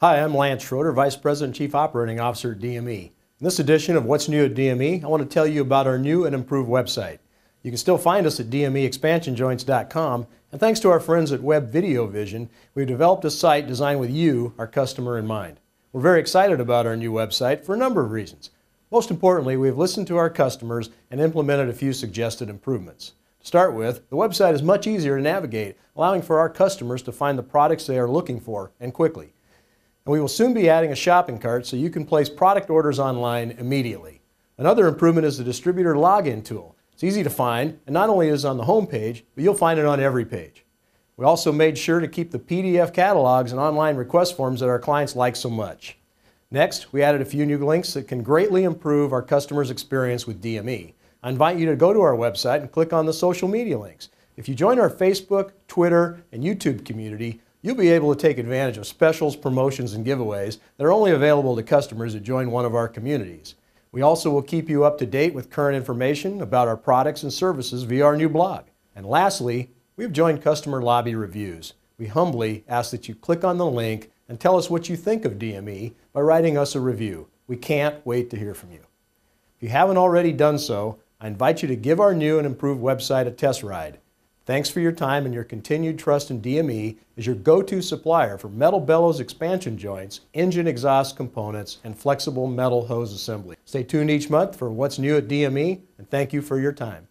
Hi, I'm Lance Schroeder, Vice President Chief Operating Officer at DME. In this edition of What's New at DME, I want to tell you about our new and improved website. You can still find us at dmeexpansionjoints.com, and thanks to our friends at Web Video Vision, we've developed a site designed with you, our customer, in mind. We're very excited about our new website for a number of reasons. Most importantly, we've listened to our customers and implemented a few suggested improvements. To start with, the website is much easier to navigate, allowing for our customers to find the products they are looking for and quickly and we will soon be adding a shopping cart so you can place product orders online immediately. Another improvement is the distributor login tool. It's easy to find, and not only is it on the home page, but you'll find it on every page. We also made sure to keep the PDF catalogs and online request forms that our clients like so much. Next, we added a few new links that can greatly improve our customers' experience with DME. I invite you to go to our website and click on the social media links. If you join our Facebook, Twitter, and YouTube community, You'll be able to take advantage of specials, promotions, and giveaways that are only available to customers that join one of our communities. We also will keep you up to date with current information about our products and services via our new blog. And lastly, we've joined Customer Lobby Reviews. We humbly ask that you click on the link and tell us what you think of DME by writing us a review. We can't wait to hear from you. If you haven't already done so, I invite you to give our new and improved website a test ride. Thanks for your time and your continued trust in DME as your go-to supplier for metal bellows expansion joints, engine exhaust components, and flexible metal hose assembly. Stay tuned each month for what's new at DME, and thank you for your time.